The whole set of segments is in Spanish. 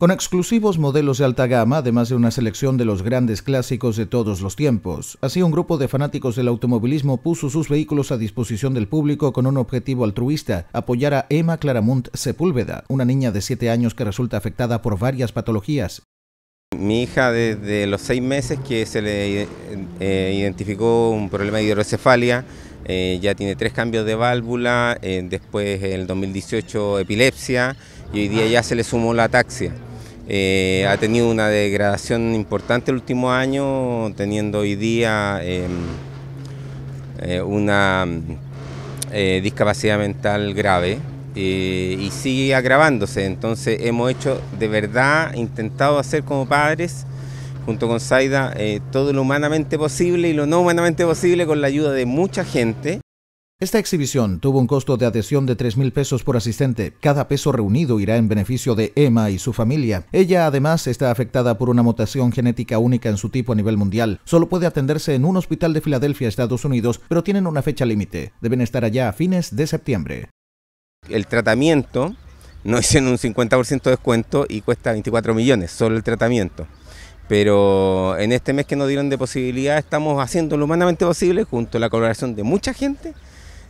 con exclusivos modelos de alta gama, además de una selección de los grandes clásicos de todos los tiempos. Así, un grupo de fanáticos del automovilismo puso sus vehículos a disposición del público con un objetivo altruista, apoyar a Emma Claramunt Sepúlveda, una niña de 7 años que resulta afectada por varias patologías. Mi hija desde los 6 meses que se le eh, eh, identificó un problema de hidrocefalia, eh, ya tiene tres cambios de válvula, después en el 2018 epilepsia y hoy día ya se le sumó la ataxia. Eh, ha tenido una degradación importante el último año, teniendo hoy día em, eh, una eh, discapacidad mental grave y sigue agravándose. Entonces hemos hecho, de verdad, intentado hacer como padres, junto con Saida, todo lo humanamente posible y lo no humanamente posible con la ayuda de mucha gente. Esta exhibición tuvo un costo de adhesión de 3.000 pesos por asistente. Cada peso reunido irá en beneficio de Emma y su familia. Ella además está afectada por una mutación genética única en su tipo a nivel mundial. Solo puede atenderse en un hospital de Filadelfia, Estados Unidos, pero tienen una fecha límite. Deben estar allá a fines de septiembre. El tratamiento no en un 50% de descuento y cuesta 24 millones, solo el tratamiento pero en este mes que nos dieron de posibilidad estamos haciendo lo humanamente posible junto a la colaboración de mucha gente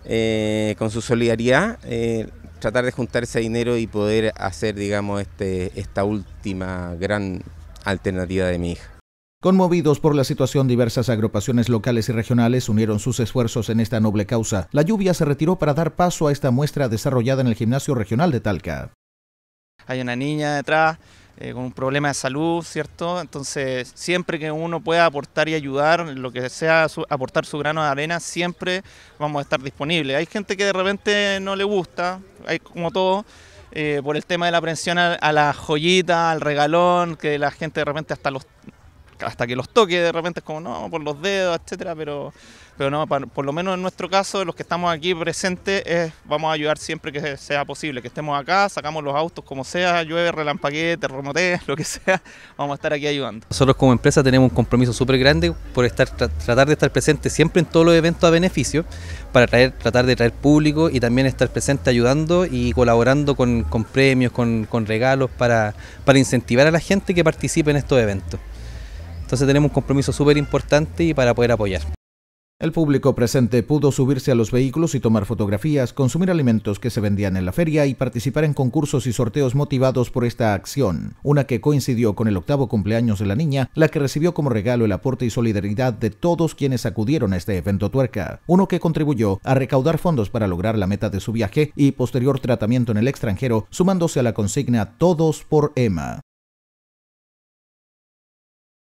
eh, con su solidaridad, eh, tratar de juntarse ese dinero y poder hacer, digamos, este, esta última gran alternativa de mi hija. Conmovidos por la situación, diversas agrupaciones locales y regionales unieron sus esfuerzos en esta noble causa. La lluvia se retiró para dar paso a esta muestra desarrollada en el gimnasio regional de Talca. Hay una niña detrás eh, con un problema de salud, ¿cierto? Entonces, siempre que uno pueda aportar y ayudar, lo que sea aportar su grano de arena, siempre vamos a estar disponibles. Hay gente que de repente no le gusta, hay como todo, eh, por el tema de la presión a, a, la joyita, al regalón, que la gente de repente hasta los hasta que los toque de repente es como, no, por los dedos, etcétera, pero, pero no, por lo menos en nuestro caso, los que estamos aquí presentes, vamos a ayudar siempre que sea posible, que estemos acá, sacamos los autos como sea, llueve, relampaquete, terremoté, lo que sea, vamos a estar aquí ayudando. Nosotros como empresa tenemos un compromiso súper grande por estar, tratar de estar presente siempre en todos los eventos a beneficio, para traer, tratar de traer público y también estar presente ayudando y colaborando con, premios, con, regalos para incentivar a la gente que participe en estos eventos. Entonces tenemos un compromiso súper importante y para poder apoyar. El público presente pudo subirse a los vehículos y tomar fotografías, consumir alimentos que se vendían en la feria y participar en concursos y sorteos motivados por esta acción, una que coincidió con el octavo cumpleaños de la niña, la que recibió como regalo el aporte y solidaridad de todos quienes acudieron a este evento tuerca, uno que contribuyó a recaudar fondos para lograr la meta de su viaje y posterior tratamiento en el extranjero, sumándose a la consigna Todos por Emma.